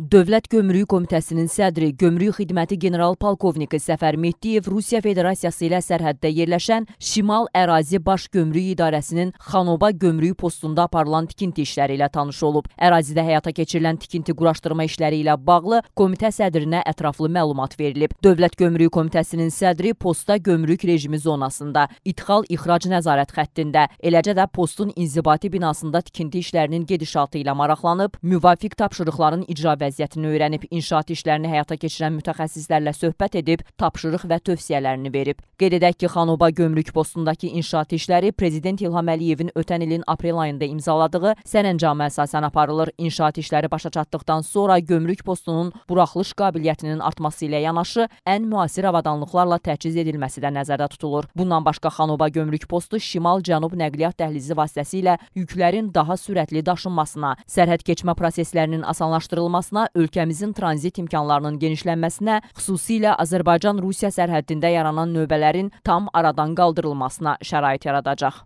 Dövlət Gömrüyü Komitəsinin sədri, Gömrüyü Xidməti General Palkovniki Səfər Mehdiyev Rusiya Federasiyası ilə sərhəddə yerləşən Şimal Ərazi Baş Gömrüyü İdarəsinin Xanoba Gömrüyü postunda aparılan tikinti işləri ilə tanış olub. Ərazidə həyata keçirilən tikinti quraşdırma işləri ilə bağlı komitə sədrinə ətraflı məlumat verilib. Dövlət Gömrüyü Komitəsinin sədri postda gömrük rejimi zonasında, idxal-ixrac nəzarət xəttində, eləcə də postun inzibati binasında tikinti işlərinin gedişatı ilə maraqlanıb, müvafiq tapşırıqların icra vəziyyətini vəziyyətini öyrənib, inşaat işlərini həyata keçirən mütəxəssislərlə söhbət edib, tapşırıq və tövsiyələrini verib. Qeyd edək ki, Xanoba gömrük postundakı inşaat işləri Prezident İlham Əliyevin ötən ilin aprel ayında imzaladığı sərəncama əsasən aparılır. İnşaat işləri başa çatdıqdan sonra gömrük postunun buraxılış qabiliyyətinin artması ilə yanaşı ən müasir avadanlıqlarla təchiz edilməsi də nəzərdə tutulur. Bundan başqa Xanoba gömrük postu şimal-cənub nəqliyyat dəhlizi vasitəsilə yüklərin daha sürətli daşınmasına, sərhəd keçmə proseslərinin asanlaşdırılmasına Ermənistana ölkəmizin tranzit imkanlarının genişlənməsinə, xüsusilə Azərbaycan-Rusiya sərhəddində yaranan növbələrin tam aradan qaldırılmasına şərait yaradacaq.